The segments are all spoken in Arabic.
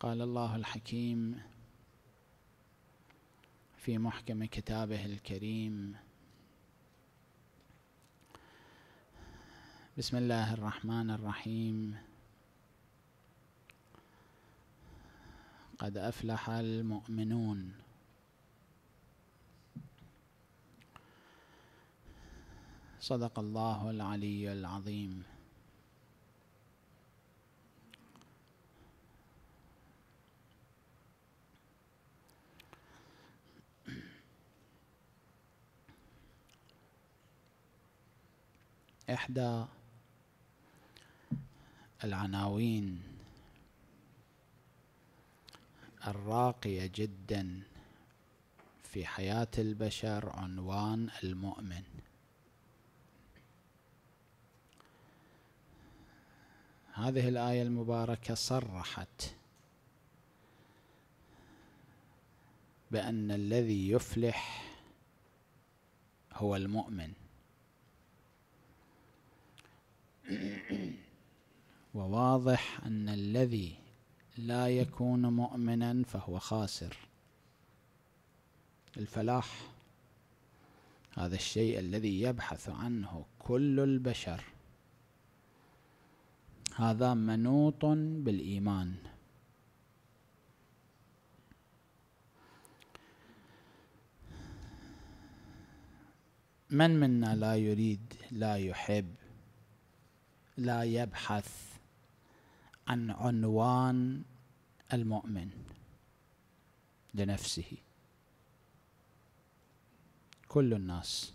قال الله الحكيم في محكم كتابه الكريم بسم الله الرحمن الرحيم قد افلح المؤمنون صدق الله العلي العظيم إحدى العناوين الراقية جدا في حياة البشر عنوان المؤمن هذه الآية المباركة صرحت بأن الذي يفلح هو المؤمن وواضح أن الذي لا يكون مؤمنا فهو خاسر الفلاح هذا الشيء الذي يبحث عنه كل البشر هذا منوط بالإيمان من منا لا يريد لا يحب لا يبحث عن عنوان المؤمن لنفسه كل الناس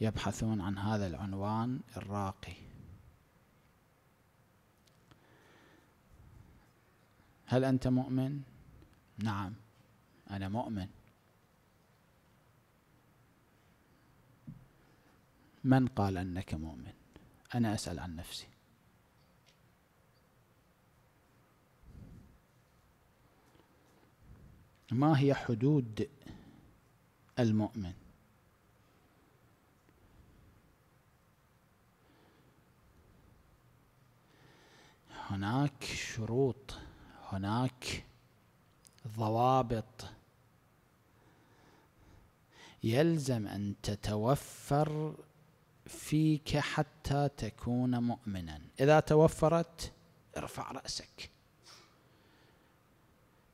يبحثون عن هذا العنوان الراقي هل انت مؤمن نعم انا مؤمن من قال أنك مؤمن أنا أسأل عن نفسي ما هي حدود المؤمن هناك شروط هناك ضوابط يلزم ان تتوفر فيك حتى تكون مؤمنا إذا توفرت ارفع رأسك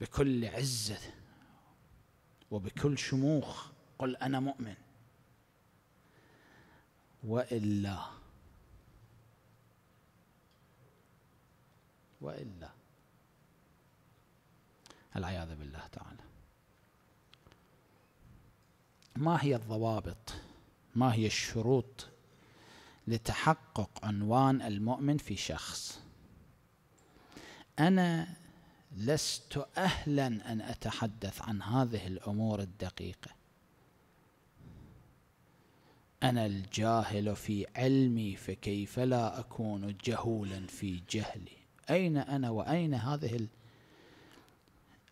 بكل عزة وبكل شموخ قل أنا مؤمن وإلا وإلا العياذ بالله تعالى ما هي الضوابط ما هي الشروط لتحقق عنوان المؤمن في شخص انا لست اهلا ان اتحدث عن هذه الامور الدقيقه انا الجاهل في علمي فكيف لا اكون جهولا في جهلي اين انا واين هذه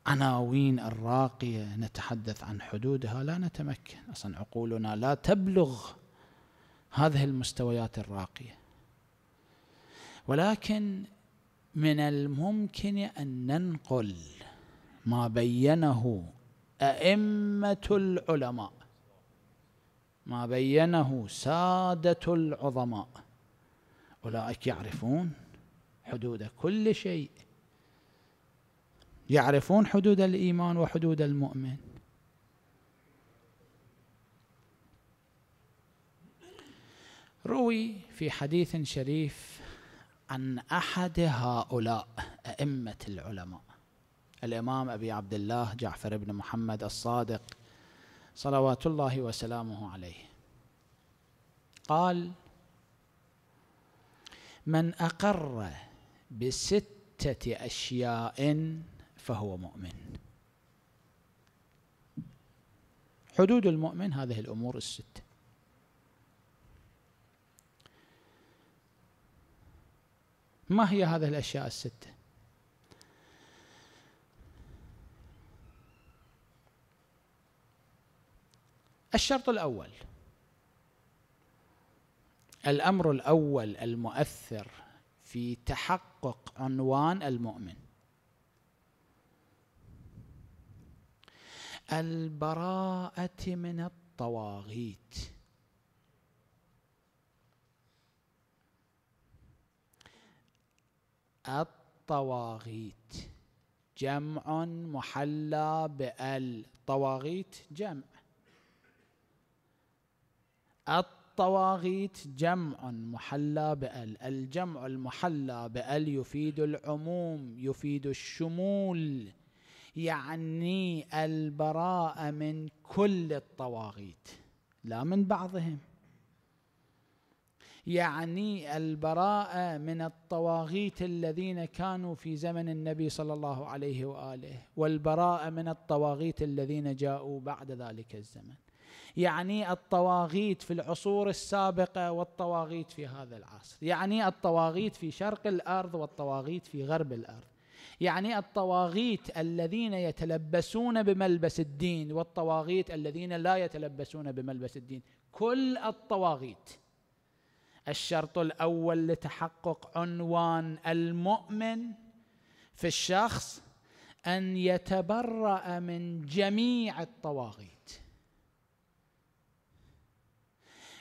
العناوين الراقيه نتحدث عن حدودها لا نتمكن اصلا عقولنا لا تبلغ هذه المستويات الراقيه ولكن من الممكن ان ننقل ما بينه ائمه العلماء ما بينه ساده العظماء اولئك يعرفون حدود كل شيء يعرفون حدود الايمان وحدود المؤمن روي في حديث شريف عن احد هؤلاء ائمه العلماء الامام ابي عبد الله جعفر بن محمد الصادق صلوات الله وسلامه عليه قال من اقر بسته اشياء فهو مؤمن حدود المؤمن هذه الامور السته ما هي هذه الأشياء الستة الشرط الأول الأمر الأول المؤثر في تحقق عنوان المؤمن البراءة من الطواغيت الطواغيت جمع محلى بال طواغيت جمع الطواغيت جمع محلى بال الجمع المحلى بال يفيد العموم يفيد الشمول يعني البراءه من كل الطواغيت لا من بعضهم يعني البراءه من الطواغيت الذين كانوا في زمن النبي صلى الله عليه واله والبراءه من الطواغيت الذين جاءوا بعد ذلك الزمن يعني الطواغيت في العصور السابقه والطواغيت في هذا العصر يعني الطواغيت في شرق الارض والطواغيت في غرب الارض يعني الطواغيت الذين يتلبسون بملبس الدين والطواغيت الذين لا يتلبسون بملبس الدين كل الطواغيت الشرط الاول لتحقق عنوان المؤمن في الشخص ان يتبرأ من جميع الطواغيت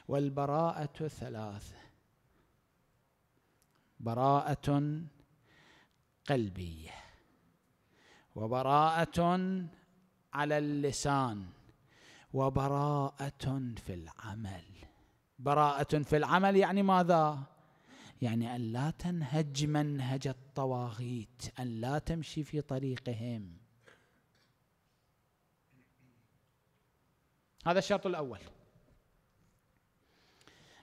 والبراءة ثلاثة براءة قلبية وبراءة على اللسان وبراءة في العمل براءة في العمل يعني ماذا؟ يعني أن لا تنهج منهج الطواغيت أن لا تمشي في طريقهم هذا الشرط الأول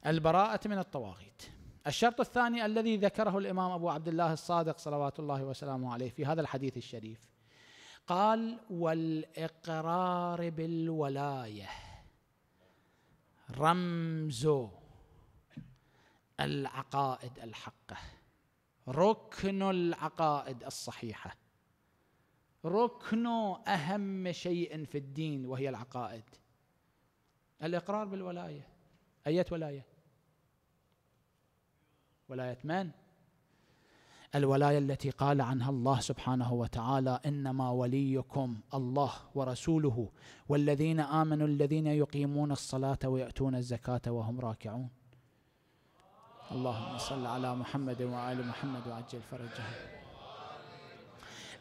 البراءة من الطواغيت الشرط الثاني الذي ذكره الإمام أبو عبد الله الصادق صلوات الله وسلامه عليه في هذا الحديث الشريف قال والإقرار بالولايه رمز العقائد الحقه ركن العقائد الصحيحه ركن اهم شيء في الدين وهي العقائد الاقرار بالولايه اية ولايه ولايه من الولايه التي قال عنها الله سبحانه وتعالى انما وليكم الله ورسوله والذين امنوا الذين يقيمون الصلاه وياتون الزكاه وهم راكعون اللهم صل على محمد وال محمد وعجل فرجه.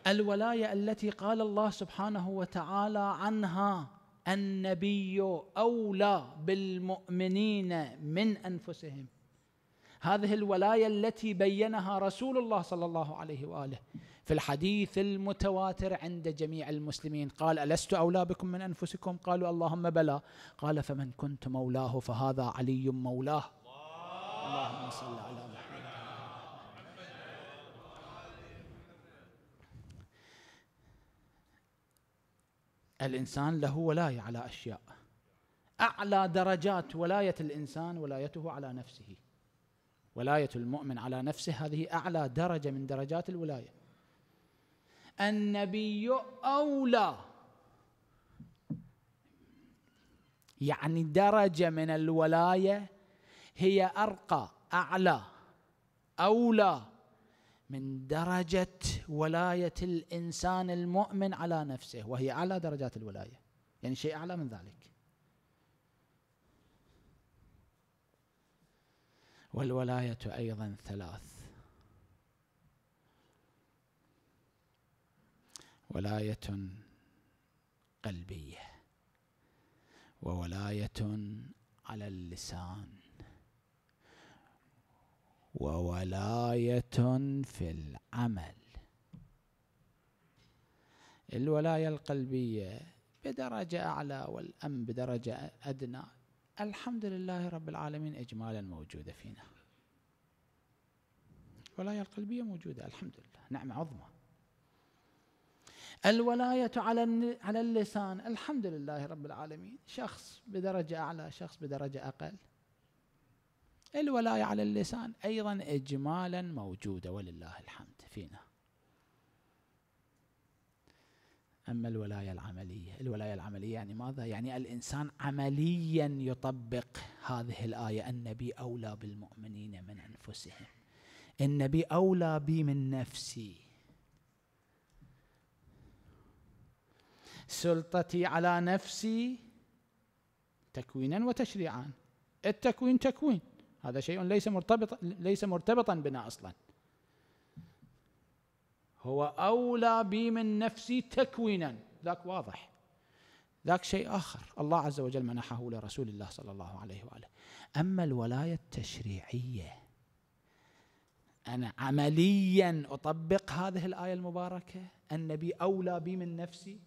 الولايه التي قال الله سبحانه وتعالى عنها النبي اولى بالمؤمنين من انفسهم هذه الولايه التي بينها رسول الله صلى الله عليه واله في الحديث المتواتر عند جميع المسلمين قال الست اولى بكم من انفسكم قالوا اللهم بلى قال فمن كنت مولاه فهذا علي مولاه اللهم صل على محمد الانسان له ولايه على اشياء اعلى درجات ولايه الانسان ولايته على نفسه ولاية المؤمن على نفسه هذه أعلى درجة من درجات الولاية النبي أولى يعني درجة من الولاية هي أرقى أعلى أولى من درجة ولاية الإنسان المؤمن على نفسه وهي أعلى درجات الولاية يعني شيء أعلى من ذلك والولاية أيضا ثلاث ولاية قلبية وولاية على اللسان وولاية في العمل الولاية القلبية بدرجة أعلى والأم بدرجة أدنى الحمد لله رب العالمين إجمالا موجودة فينا الولاية القلبية موجودة الحمد لله نعمة عظمى الولاية على على اللسان الحمد لله رب العالمين شخص بدرجة أعلى شخص بدرجة أقل الولاية على اللسان أيضا إجمالا موجودة ولله الحمد فينا أما الولاية العملية الولاية العملية يعني ماذا؟ يعني الإنسان عمليا يطبق هذه الآية النبي أولى بالمؤمنين من أنفسهم النبي أولى بي من نفسي سلطتي على نفسي تكوينا وتشريعا التكوين تكوين هذا شيء ليس مرتبط ليس مرتبطا بنا اصلا هو أولى بي من نفسي تكوينا ذاك واضح ذاك شيء آخر الله عز وجل منحه لرسول الله صلى الله عليه وآله أما الولاية التشريعية أنا عمليا أطبق هذه الآية المباركة النبي أولى بي من نفسي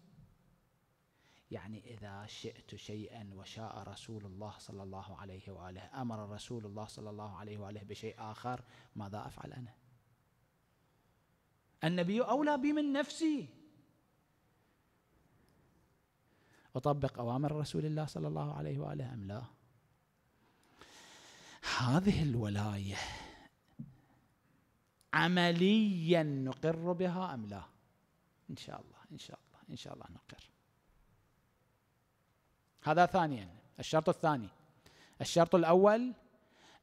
يعني إذا شئت شيئا وشاء رسول الله صلى الله عليه وآله أمر رسول الله صلى الله عليه وآله بشيء آخر ماذا أفعل أنا؟ النبي أولى بي من نفسي أطبق أوامر رسول الله صلى الله عليه وآله أم لا هذه الولاية عمليا نقر بها أم لا إن شاء الله إن شاء الله إن شاء الله نقر هذا ثانيا الشرط الثاني الشرط الأول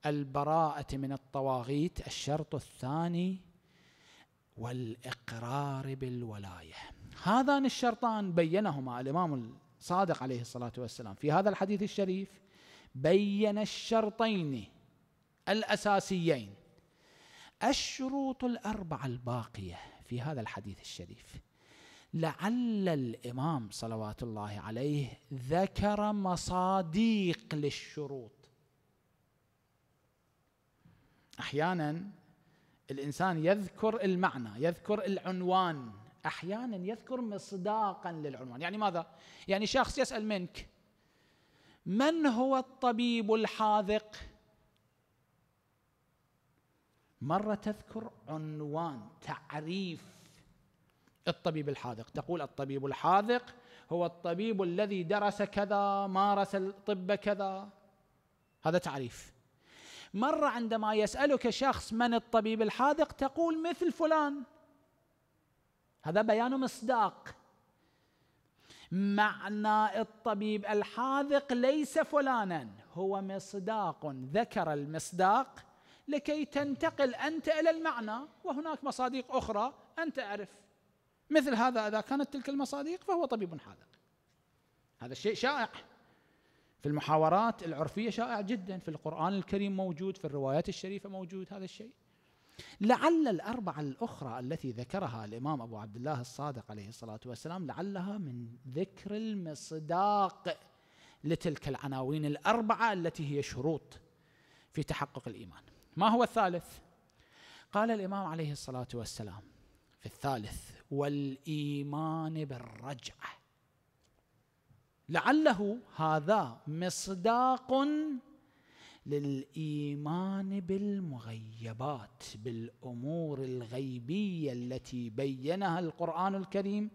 البراءة من الطواغيت الشرط الثاني والاقرار بالولايه هذان الشرطان بينهما الامام الصادق عليه الصلاه والسلام في هذا الحديث الشريف بين الشرطين الاساسيين الشروط الاربعه الباقيه في هذا الحديث الشريف لعل الامام صلوات الله عليه ذكر مصاديق للشروط احيانا الانسان يذكر المعنى يذكر العنوان احيانا يذكر مصداقا للعنوان يعني ماذا يعني شخص يسال منك من هو الطبيب الحاذق مره تذكر عنوان تعريف الطبيب الحاذق تقول الطبيب الحاذق هو الطبيب الذي درس كذا مارس الطب كذا هذا تعريف مرة عندما يسألك شخص من الطبيب الحاذق تقول مثل فلان هذا بيان مصداق معنى الطبيب الحاذق ليس فلانا هو مصداق ذكر المصداق لكي تنتقل انت الى المعنى وهناك مصادق اخرى انت اعرف مثل هذا اذا كانت تلك المصادق فهو طبيب حاذق هذا الشيء شائع في المحاورات العرفية شائع جدا في القرآن الكريم موجود في الروايات الشريفة موجود هذا الشيء لعل الأربعة الأخرى التي ذكرها الإمام أبو عبد الله الصادق عليه الصلاة والسلام لعلها من ذكر المصداق لتلك العناوين الأربعة التي هي شروط في تحقق الإيمان ما هو الثالث؟ قال الإمام عليه الصلاة والسلام في الثالث والإيمان بالرجعة لعله هذا مصداق للايمان بالمغيبات بالامور الغيبيه التي بينها القران الكريم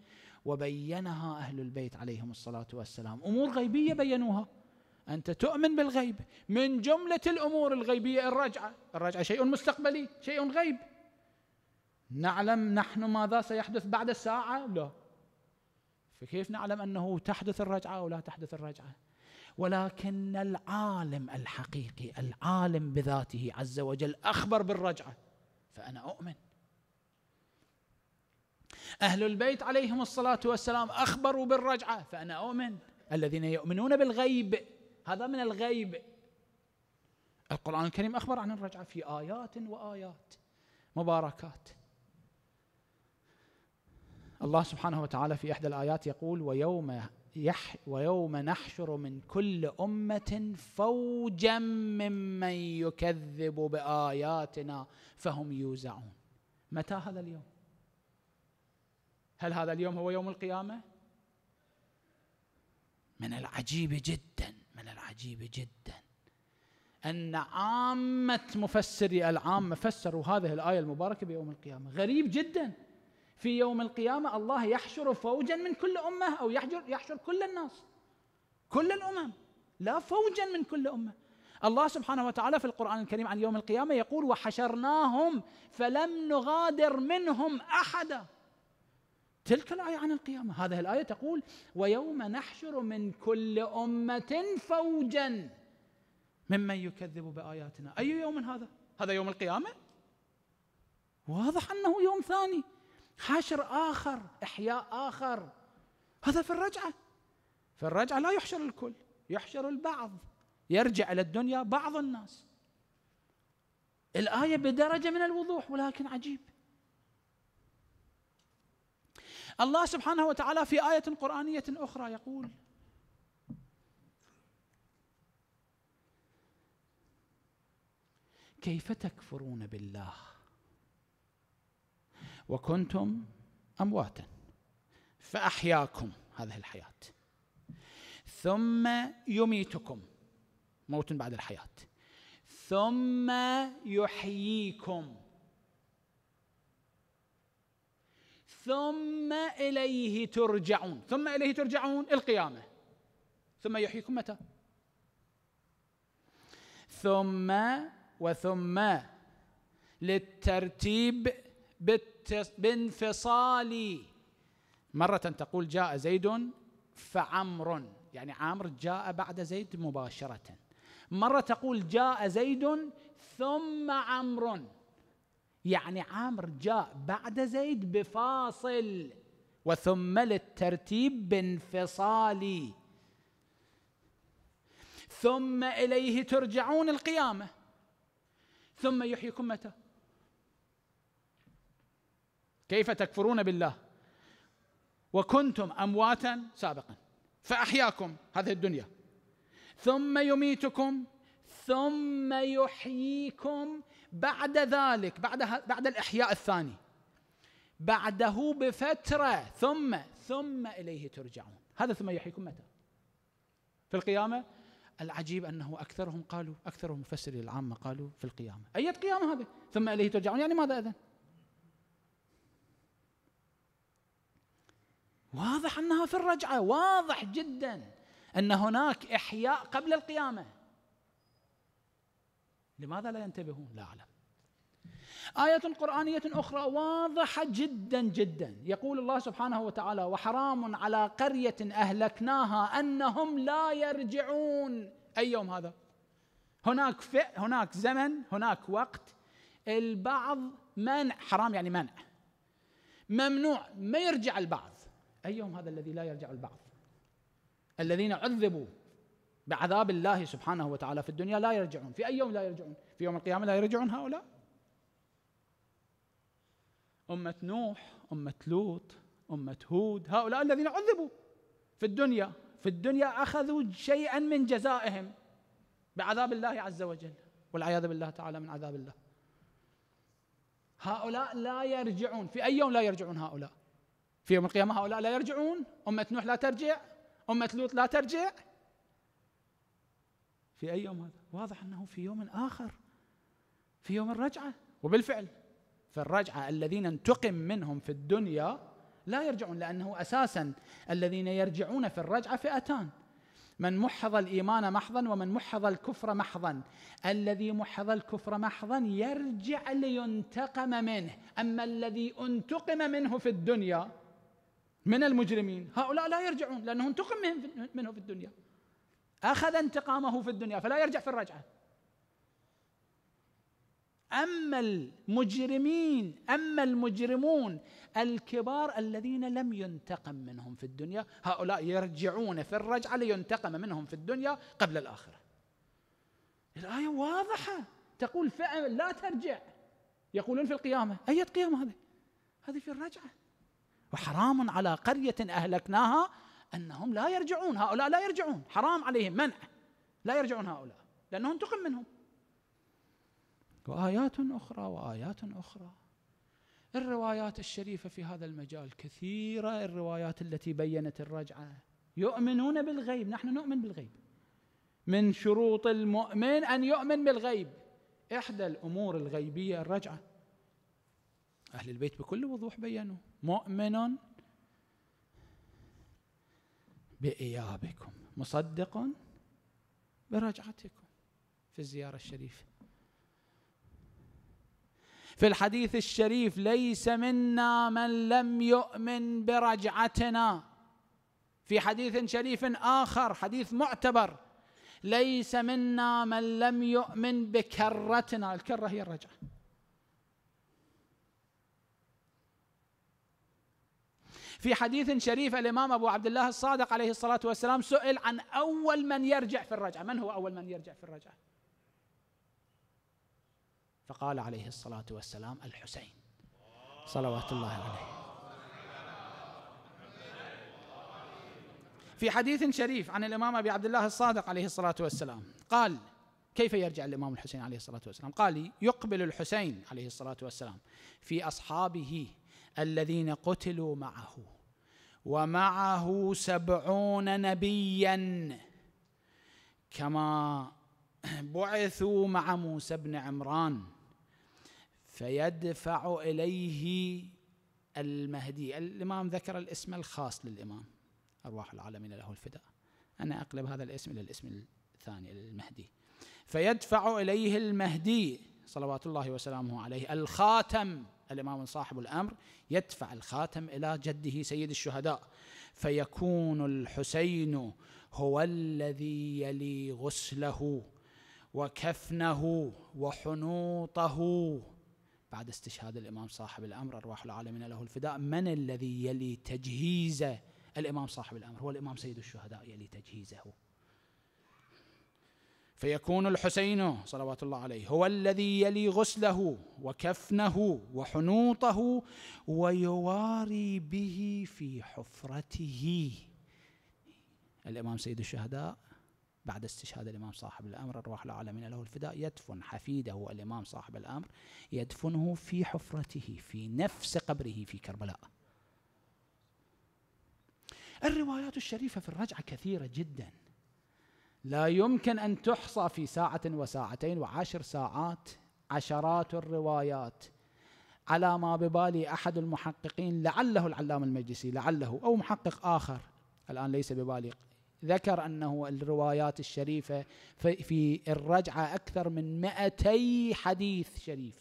وبينها اهل البيت عليهم الصلاه والسلام امور غيبيه بينوها انت تؤمن بالغيب من جمله الامور الغيبيه الرجعه الرجعه شيء مستقبلي شيء غيب نعلم نحن ماذا سيحدث بعد الساعه لا فكيف نعلم انه تحدث الرجعه او لا تحدث الرجعه ولكن العالم الحقيقي العالم بذاته عز وجل اخبر بالرجعه فانا اؤمن اهل البيت عليهم الصلاه والسلام اخبروا بالرجعه فانا اؤمن الذين يؤمنون بالغيب هذا من الغيب القران الكريم اخبر عن الرجعه في ايات وايات مباركات الله سبحانه وتعالى في إحدى الآيات يقول ويوم يح ويوم نحشر من كل أمة فوجا ممن يكذب بآياتنا فهم يوزعون متى هذا اليوم؟ هل هذا اليوم هو يوم القيامة؟ من العجيب جدا من العجيب جدا أن عامة مفسري العامة فسروا هذه الآية المباركة بيوم القيامة غريب جداً في يوم القيامة الله يحشر فوجا من كل أمة أو يحشر, يحشر كل الناس كل الأمم لا فوجا من كل أمة الله سبحانه وتعالى في القرآن الكريم عن يوم القيامة يقول وحشرناهم فلم نغادر منهم أحدا تلك الآية عن القيامة هذه الآية تقول ويوم نحشر من كل أمة فوجا ممن يكذب بآياتنا أي يوم هذا؟ هذا يوم القيامة؟ واضح أنه يوم ثاني حشر آخر إحياء آخر هذا في الرجعة في الرجعة لا يحشر الكل يحشر البعض يرجع إلى الدنيا بعض الناس الآية بدرجة من الوضوح ولكن عجيب الله سبحانه وتعالى في آية قرآنية أخرى يقول كيف تكفرون بالله وكنتم امواتا فاحياكم هذه الحياه ثم يميتكم موت بعد الحياه ثم يحييكم ثم اليه ترجعون ثم اليه ترجعون القيامه ثم يحييكم متى ثم وثم للترتيب بالترتيب بانفصال مرة تقول جاء زيد فعمر يعني عمر جاء بعد زيد مباشرة مرة تقول جاء زيد ثم عمرو يعني عمر جاء بعد زيد بفاصل وثم للترتيب بانفصال ثم إليه ترجعون القيامة ثم يحييكم متى؟ كيف تكفرون بالله وكنتم امواتا سابقا فاحياكم هذه الدنيا ثم يميتكم ثم يحييكم بعد ذلك بعد بعد الاحياء الثاني بعده بفتره ثم ثم اليه ترجعون هذا ثم يحييكم متى في القيامه العجيب انه اكثرهم قالوا اكثر المفسرين العامه قالوا في القيامه اي قيامه هذه ثم اليه ترجعون يعني ماذا اذن واضح انها في الرجعه واضح جدا ان هناك احياء قبل القيامه لماذا لا ينتبهون لا اعلم آية قرآنية أخرى واضحة جدا جدا يقول الله سبحانه وتعالى وحرام على قرية أهلكناها أنهم لا يرجعون أي يوم هذا هناك فئ هناك زمن هناك وقت البعض منع حرام يعني منع ممنوع ما يرجع البعض أي يوم هذا الذي لا يرجع البعث الذين عذبوا بعذاب الله سبحانه وتعالى في الدنيا لا يرجعون في أي يوم لا يرجعون في يوم القيامة لا يرجعون هؤلاء أمة نوح أمة لوط أمة هود هؤلاء الذين عذبوا في الدنيا في الدنيا أخذوا شيئا من جزائهم بعذاب الله عز وجل والعياذ بالله تعالى من عذاب الله هؤلاء لا يرجعون في أي يوم لا يرجعون هؤلاء في يوم القيامة هؤلاء لا يرجعون أمة نوح لا ترجع أمة لوط لا ترجع في أي يوم هذا واضح أنه في يوم آخر في يوم الرجعة وبالفعل في الرجعة الذين انتقم منهم في الدنيا لا يرجعون لأنه أساسا الذين يرجعون في الرجعة فئتان من محض الإيمان محضا ومن محض الكفر محضا الذي محض الكفر محضا يرجع لينتقم منه أما الذي انتقم منه في الدنيا من المجرمين هؤلاء لا يرجعون لأنه انتقم منه في الدنيا أخذ انتقامه في الدنيا فلا يرجع في الرجعة أما المجرمين أما المجرمون الكبار الذين لم ينتقم منهم في الدنيا هؤلاء يرجعون في الرجعة لينتقم منهم في الدنيا قبل الآخرة الآية واضحة تقول فعل لا ترجع يقولون في القيامة أية قيامة هذه هذه في الرجعة وحرام على قرية أهلكناها أنهم لا يرجعون هؤلاء لا يرجعون حرام عليهم منع لا يرجعون هؤلاء لأنه انتقم منهم وآيات أخرى وآيات أخرى الروايات الشريفة في هذا المجال كثيرة الروايات التي بينت الرجعة يؤمنون بالغيب نحن نؤمن بالغيب من شروط المؤمن أن يؤمن بالغيب إحدى الأمور الغيبية الرجعة أهل البيت بكل وضوح بينوا مؤمن بإيابكم مصدق برجعتكم في الزيارة الشريفة في الحديث الشريف ليس منا من لم يؤمن برجعتنا في حديث شريف آخر حديث معتبر ليس منا من لم يؤمن بكرتنا الكرة هي الرجعة في حديث شريف الإمام أبو عبد الله الصادق عليه الصلاة والسلام سئل عن أول من يرجع في الرجعة من هو أول من يرجع في الرجعة فقال عليه الصلاة والسلام الحسين صلوات الله عليه في حديث شريف عن الإمام أبي عبد الله الصادق عليه الصلاة والسلام قال كيف يرجع الإمام الحسين عليه الصلاة والسلام قال يقبل الحسين عليه الصلاة والسلام في أصحابه الذين قتلوا معه ومعه سبعون نبيا كما بعثوا مع موسى بن عمران فيدفع اليه المهدي الامام ذكر الاسم الخاص للامام ارواح العالمين له الفداء انا اقلب هذا الاسم الى الاسم الثاني المهدي فيدفع اليه المهدي صلوات الله وسلامه عليه الخاتم الإمام صاحب الأمر يدفع الخاتم إلى جده سيد الشهداء فيكون الحسين هو الذي يلي غسله وكفنه وحنوطه بعد استشهاد الإمام صاحب الأمر أرواح العالمين له الفداء من الذي يلي تجهيزه الإمام صاحب الأمر هو الإمام سيد الشهداء يلي تجهيزه فيكون الحسين صلوات الله عليه هو الذي يلي غسله وكفنه وحنوطه ويواري به في حفرته الامام سيد الشهداء بعد استشهاد الامام صاحب الامر ارواح العالمين له الفداء يدفن حفيده الامام صاحب الامر يدفنه في حفرته في نفس قبره في كربلاء الروايات الشريفه في الرجعه كثيره جدا لا يمكن أن تحصى في ساعة وساعتين وعشر ساعات عشرات الروايات على ما ببالي أحد المحققين لعله العلامة المجلسي لعله أو محقق آخر الآن ليس ببالي ذكر أنه الروايات الشريفة في الرجعة أكثر من 200 حديث شريف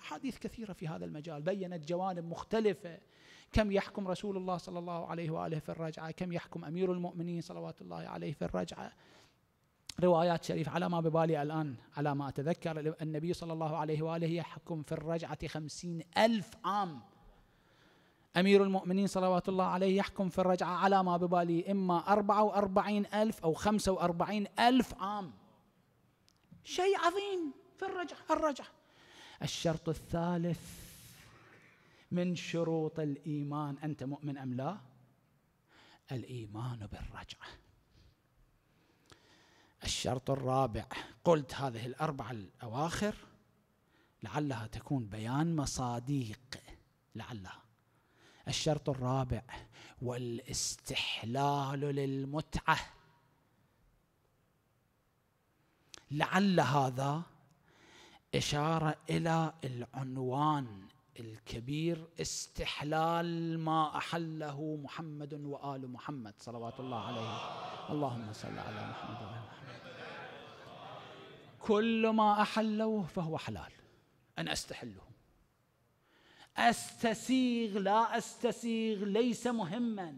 أحاديث كثيرة في هذا المجال بيّنت جوانب مختلفة كم يحكم رسول الله صلى الله عليه وآله في الرجعة كم يحكم أمير المؤمنين صلوات الله عليه في الرجعة روايات شريف على ما ببالي الآن على ما أتذكر النبي صلى الله عليه وآله يحكم في الرجعة خمسين ألف عام أمير المؤمنين صلوات الله عليه يحكم في الرجعة على ما ببالي إما أربعة وأربعين ألف أو خمسة وأربعين ألف عام شيء عظيم في الرجعة الرجعة الشرط الثالث من شروط الإيمان أنت مؤمن أم لا الإيمان بالرجعة الشرط الرابع قلت هذه الأربعة الأواخر لعلها تكون بيان مصاديق لعلها الشرط الرابع والاستحلال للمتعة لعل هذا إشارة إلى العنوان الكبير استحلال ما أحله محمد وآل محمد صلوات الله عليه اللهم صل على محمد وآل محمد كل ما أحلوه فهو حلال أن أستحله أستسيغ لا أستسيغ ليس مهما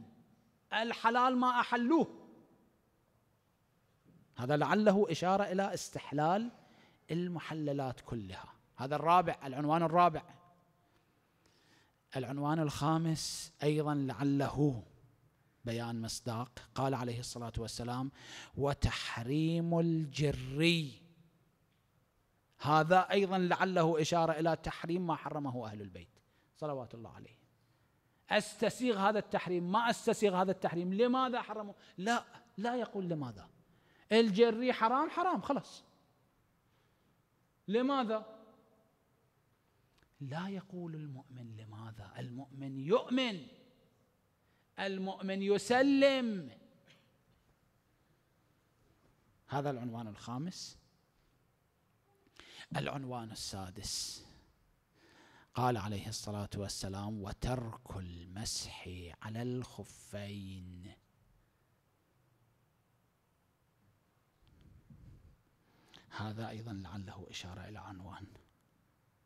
الحلال ما أحلوه هذا لعله إشارة إلى استحلال المحللات كلها هذا الرابع العنوان الرابع العنوان الخامس أيضا لعله بيان مصداق قال عليه الصلاة والسلام وتحريم الجري هذا ايضا لعله اشاره الى تحريم ما حرمه اهل البيت صلوات الله عليه استسيغ هذا التحريم ما استسيغ هذا التحريم لماذا حرمه لا لا يقول لماذا الجري حرام حرام خلاص لماذا لا يقول المؤمن لماذا المؤمن يؤمن المؤمن يسلم هذا العنوان الخامس العنوان السادس قال عليه الصلاه والسلام وترك المسح على الخفين هذا ايضا لعله اشاره الى عنوان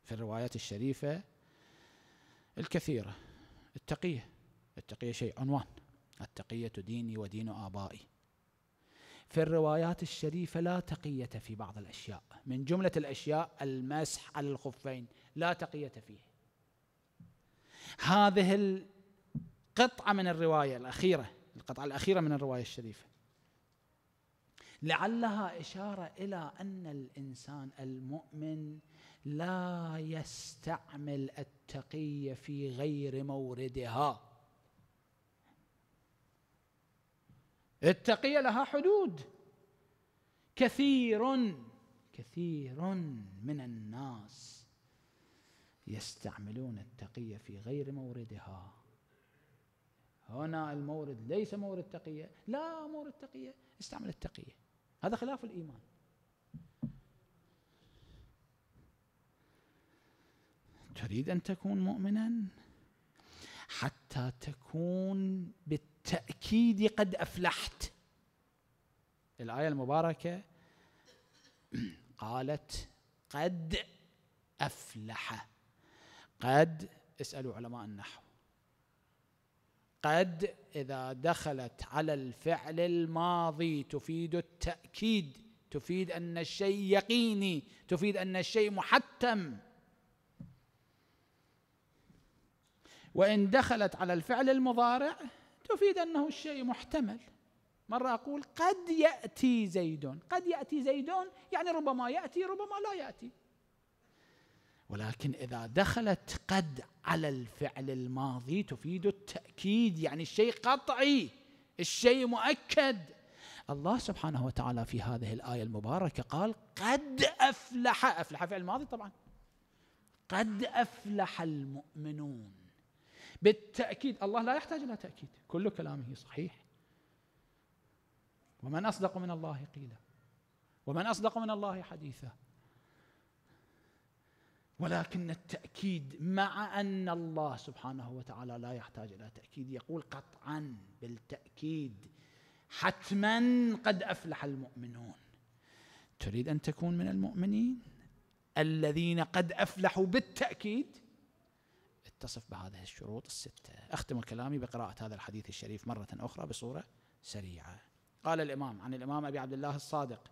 في الروايات الشريفه الكثيره التقيه التقيه شيء عنوان التقيه ديني ودين ابائي في الروايات الشريفة لا تقية في بعض الأشياء من جملة الأشياء المسح على الخفين لا تقية فيه هذه القطعة من الرواية الأخيرة القطعة الأخيرة من الرواية الشريفة لعلها إشارة إلى أن الإنسان المؤمن لا يستعمل التقية في غير موردها التقية لها حدود كثير كثير من الناس يستعملون التقية في غير موردها هنا المورد ليس مورد تقية لا مورد تقية استعمل التقية هذا خلاف الإيمان تريد أن تكون مؤمنا حتى تكون بالتقية بالتأكيد قد أفلحت الآية المباركة قالت قد أفلح قد اسألوا علماء النحو قد إذا دخلت على الفعل الماضي تفيد التأكيد تفيد أن الشيء يقيني تفيد أن الشيء محتم وإن دخلت على الفعل المضارع تفيد انه الشيء محتمل مرة أقول قد يأتي زيد قد يأتي زيد يعني ربما يأتي ربما لا يأتي ولكن إذا دخلت قد على الفعل الماضي تفيد التأكيد يعني الشيء قطعي الشيء مؤكد الله سبحانه وتعالى في هذه الآية المباركة قال قد أفلح أفلح فعل الماضي طبعا قد أفلح المؤمنون بالتأكيد الله لا يحتاج إلى تأكيد كل كلامه صحيح ومن أصدق من الله قيلا ومن أصدق من الله حديثا ولكن التأكيد مع أن الله سبحانه وتعالى لا يحتاج إلى تأكيد يقول قطعا بالتأكيد حتما قد أفلح المؤمنون تريد أن تكون من المؤمنين الذين قد أفلحوا بالتأكيد تتصف بهذه الشروط الستة أختم كلامي بقراءة هذا الحديث الشريف مرة أخرى بصورة سريعة قال الإمام عن الإمام أبي عبد الله الصادق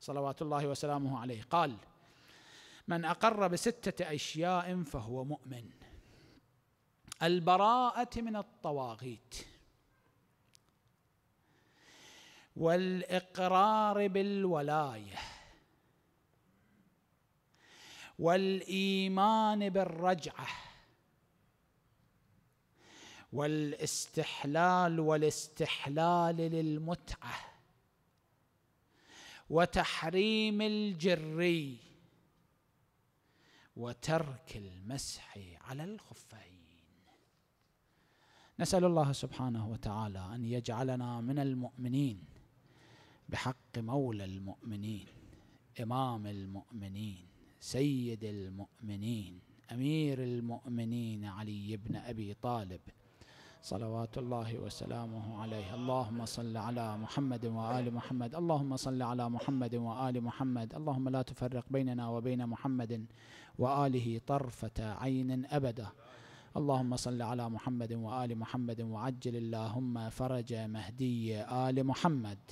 صلوات الله وسلامه عليه قال من أقر بستة أشياء فهو مؤمن البراءة من الطواغيت والإقرار بالولاية والإيمان بالرجعه والاستحلال والاستحلال للمتعه وتحريم الجري وترك المسح على الخفين نسال الله سبحانه وتعالى ان يجعلنا من المؤمنين بحق مولى المؤمنين امام المؤمنين سيد المؤمنين امير المؤمنين علي بن ابي طالب صلوات الله وسلامه عليه اللهم صل على محمد وآل محمد اللهم صل على محمد وآل محمد اللهم لا تفرق بيننا وبين محمد وآله طرفة عين أبدا اللهم صل على محمد وآل محمد وعجل اللهم فرج مهدي آل محمد